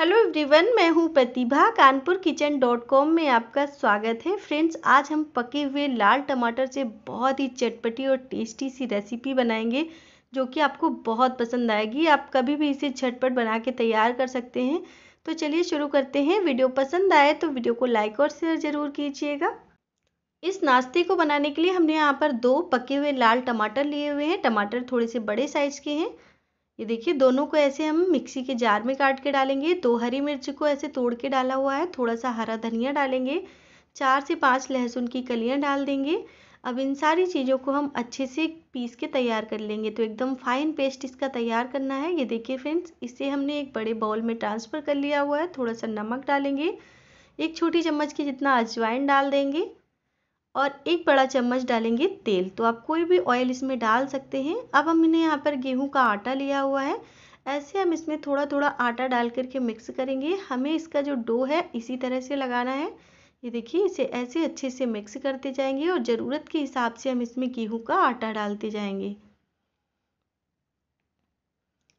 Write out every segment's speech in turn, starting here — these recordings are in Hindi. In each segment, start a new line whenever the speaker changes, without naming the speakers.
हेलो एवरीवन मैं हूँ Pratibha Kanpur kitchen dot com में आपका स्वागत है फ्रेंड्स आज हम पके हुए लाल टमाटर से बहुत ही चटपटी और टेस्टी सी रेसिपी बनाएंगे जो कि आपको बहुत पसंद आएगी आप कभी भी इसे झटपट बना के तैयार कर सकते हैं तो चलिए शुरू करते हैं वीडियो पसंद आए तो वीडियो को लाइक और शेयर ज़रूर कीजिएगा इस नाश्ते को बनाने के लिए हमने यहाँ पर दो पके हुए लाल टमाटर लिए हुए हैं टमाटर थोड़े से बड़े साइज़ के हैं ये देखिए दोनों को ऐसे हम मिक्सी के जार में काट के डालेंगे दो हरी मिर्च को ऐसे तोड़ के डाला हुआ है थोड़ा सा हरा धनिया डालेंगे चार से पाँच लहसुन की कलियाँ डाल देंगे अब इन सारी चीज़ों को हम अच्छे से पीस के तैयार कर लेंगे तो एकदम फाइन पेस्ट इसका तैयार करना है ये देखिए फ्रेंड्स इसे हमने एक बड़े बाउल में ट्रांसफ़र कर लिया हुआ है थोड़ा सा नमक डालेंगे एक छोटी चम्मच की जितना अजवाइन डाल देंगे और एक बड़ा चम्मच डालेंगे तेल तो आप कोई भी ऑयल इसमें डाल सकते हैं अब हमने यहाँ पर गेहूं का आटा लिया हुआ है ऐसे हम इसमें थोड़ा थोड़ा आटा डाल करके मिक्स करेंगे हमें इसका जो डो है इसी तरह से लगाना है ये देखिए इसे ऐसे अच्छे से मिक्स करते जाएंगे और ज़रूरत के हिसाब से हम इसमें गेहूँ का आटा डालते जाएंगे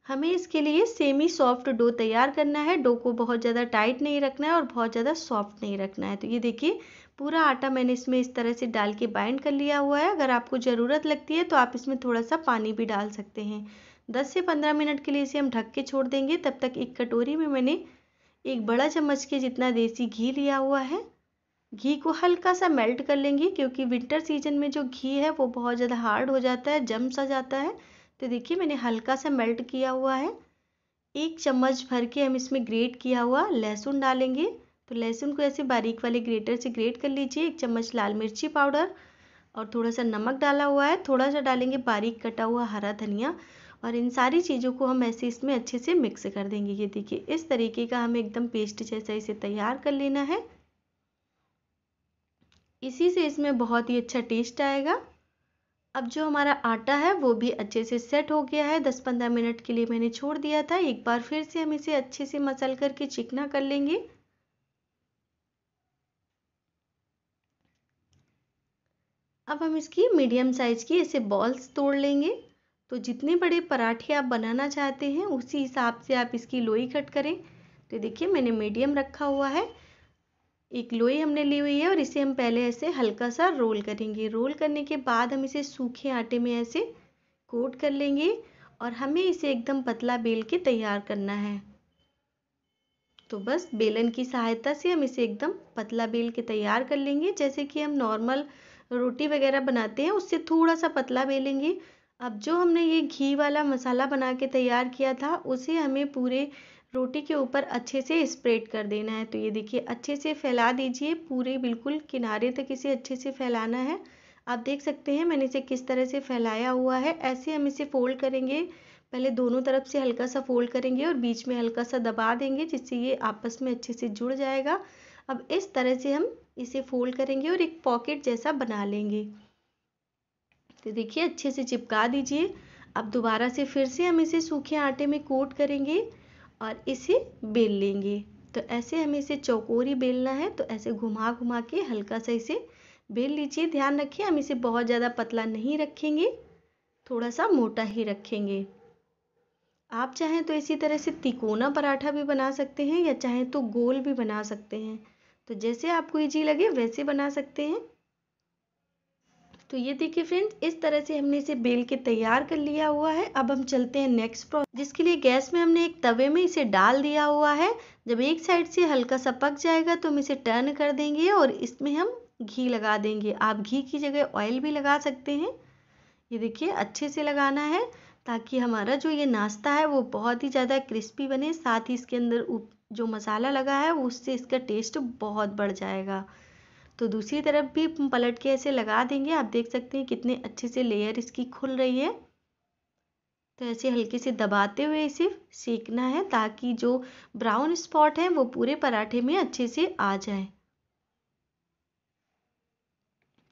हमें इसके लिए सेमी सॉफ्ट डो तैयार करना है डो को बहुत ज़्यादा टाइट नहीं रखना है और बहुत ज़्यादा सॉफ्ट नहीं रखना है तो ये देखिए पूरा आटा मैंने इसमें इस तरह से डाल के बाइंड कर लिया हुआ है अगर आपको ज़रूरत लगती है तो आप इसमें थोड़ा सा पानी भी डाल सकते हैं 10 से 15 मिनट के लिए इसे हम ढक के छोड़ देंगे तब तक एक कटोरी में मैंने एक बड़ा चम्मच के जितना देसी घी लिया हुआ है घी को हल्का सा मेल्ट कर लेंगे क्योंकि विंटर सीजन में जो घी है वो बहुत ज़्यादा हार्ड हो जाता है जम सा जाता है तो देखिए मैंने हल्का सा मेल्ट किया हुआ है एक चम्मच भर के हम इसमें ग्रेट किया हुआ लहसुन डालेंगे तो लहसुन को ऐसे बारीक वाले ग्रेटर से ग्रेट कर लीजिए एक चम्मच लाल मिर्ची पाउडर और थोड़ा सा नमक डाला हुआ है थोड़ा सा डालेंगे बारीक कटा हुआ हरा धनिया और इन सारी चीज़ों को हम ऐसे इसमें अच्छे से मिक्स कर देंगे ये देखिए इस तरीके का हमें एकदम पेस्ट जैसा इसे तैयार कर लेना है इसी से इसमें बहुत ही अच्छा टेस्ट आएगा अब जो हमारा आटा है वो भी अच्छे से सेट हो गया है दस पंद्रह मिनट के लिए मैंने छोड़ दिया था एक बार फिर से हम इसे अच्छे से मसल करके चिकना कर लेंगे अब हम इसकी मीडियम साइज़ की ऐसे बॉल्स तोड़ लेंगे तो जितने बड़े पराठे आप बनाना चाहते हैं उसी हिसाब से आप इसकी लोई कट करें तो देखिए मैंने मीडियम रखा हुआ है एक लोई हमने ली हुई है और इसे हम पहले ऐसे हल्का सा रोल करेंगे रोल करने के बाद हम इसे सूखे आटे में ऐसे कोट कर लेंगे और हमें इसे एकदम पतला बेल के तैयार करना है तो बस बेलन की सहायता से हम इसे एकदम पतला बेल के तैयार कर लेंगे जैसे कि हम नॉर्मल रोटी वगैरह बनाते हैं उससे थोड़ा सा पतला बेलेंगे अब जो हमने ये घी वाला मसाला बना के तैयार किया था उसे हमें पूरे रोटी के ऊपर अच्छे से स्प्रेड कर देना है तो ये देखिए अच्छे से फैला दीजिए पूरे बिल्कुल किनारे तक इसे अच्छे से फैलाना है आप देख सकते हैं मैंने इसे किस तरह से फैलाया हुआ है ऐसे हम इसे फोल्ड करेंगे पहले दोनों तरफ से हल्का सा फोल्ड करेंगे और बीच में हल्का सा दबा देंगे जिससे ये आपस में अच्छे से जुड़ जाएगा अब इस तरह से हम इसे फोल्ड करेंगे और एक पॉकेट जैसा बना लेंगे तो देखिए अच्छे से चिपका दीजिए अब दोबारा से फिर से हम इसे सूखे आटे में कोट करेंगे और इसे बेल लेंगे तो ऐसे हमें इसे चौकोरी बेलना है तो ऐसे घुमा घुमा के हल्का सा इसे बेल लीजिए ध्यान रखिए हम इसे बहुत ज़्यादा पतला नहीं रखेंगे थोड़ा सा मोटा ही रखेंगे आप चाहें तो इसी तरह से तिकोना पराठा भी बना सकते हैं या चाहें तो गोल भी बना सकते हैं तो जैसे आपको इजी लगे वैसे बना सकते हैं तो ये देखिए फ्रेंड्स इस तरह से हमने इसे बेल के तैयार कर लिया हुआ है अब हम चलते हैं नेक्स्ट प्रोसेस जिसके लिए गैस में हमने एक तवे में इसे डाल दिया हुआ है जब एक साइड से हल्का सा पक जाएगा तो हम इसे टर्न कर देंगे और इसमें हम घी लगा देंगे आप घी की जगह ऑयल भी लगा सकते हैं ये देखिए अच्छे से लगाना है ताकि हमारा जो ये नाश्ता है वो बहुत ही ज़्यादा क्रिस्पी बने साथ ही इसके अंदर जो मसाला लगा है उससे इसका टेस्ट बहुत बढ़ जाएगा तो दूसरी तरफ भी पलट के ऐसे लगा देंगे आप देख सकते हैं कितने अच्छे से लेयर इसकी खुल रही है तो ऐसे हल्के से दबाते हुए इसे सेकना है ताकि जो ब्राउन स्पॉट है वो पूरे पराठे में अच्छे से आ जाए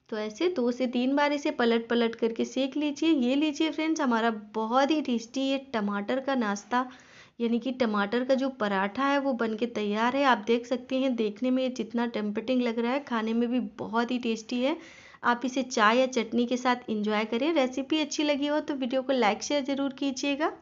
तो ऐसे दो से तीन बार इसे पलट पलट करके सेक लीजिए ये लीजिए फ्रेंड्स हमारा बहुत ही टेस्टी ये टमाटर का नाश्ता यानी कि टमाटर का जो पराठा है वो बन के तैयार है आप देख सकते हैं देखने में ये जितना टेम्पटिंग लग रहा है खाने में भी बहुत ही टेस्टी है आप इसे चाय या चटनी के साथ इंजॉय करें रेसिपी अच्छी लगी हो तो वीडियो को लाइक शेयर ज़रूर कीजिएगा